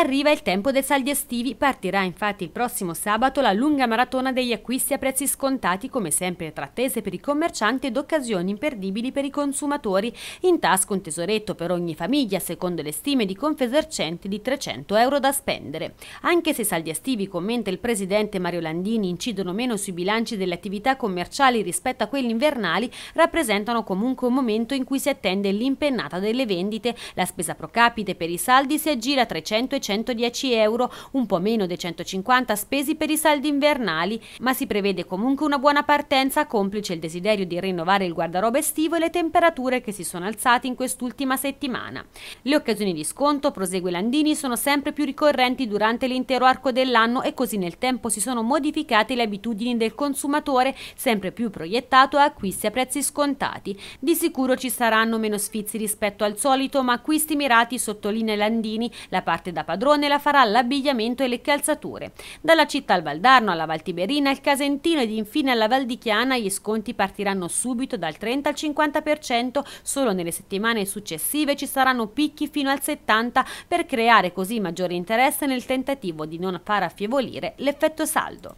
Arriva il tempo dei saldi estivi, partirà infatti il prossimo sabato la lunga maratona degli acquisti a prezzi scontati, come sempre tra attese per i commercianti ed occasioni imperdibili per i consumatori. In tasca un tesoretto per ogni famiglia, secondo le stime di Confesercenti di 300 euro da spendere. Anche se i saldi estivi, commenta il presidente Mario Landini, incidono meno sui bilanci delle attività commerciali rispetto a quelli invernali, rappresentano comunque un momento in cui si attende l'impennata delle vendite. La spesa pro capite per i saldi si aggira a 300 e 110 euro, un po' meno dei 150 spesi per i saldi invernali, ma si prevede comunque una buona partenza complice il desiderio di rinnovare il guardaroba estivo e le temperature che si sono alzate in quest'ultima settimana. Le occasioni di sconto, prosegue Landini, sono sempre più ricorrenti durante l'intero arco dell'anno e così nel tempo si sono modificate le abitudini del consumatore, sempre più proiettato a acquisti a prezzi scontati. Di sicuro ci saranno meno sfizi rispetto al solito, ma acquisti mirati, sottolinea Landini, la parte da padrone padrone la farà l'abbigliamento e le calzature. Dalla città al Valdarno, alla Valtiberina, al Casentino ed infine alla Valdichiana gli sconti partiranno subito dal 30 al 50%, solo nelle settimane successive ci saranno picchi fino al 70% per creare così maggiore interesse nel tentativo di non far affievolire l'effetto saldo.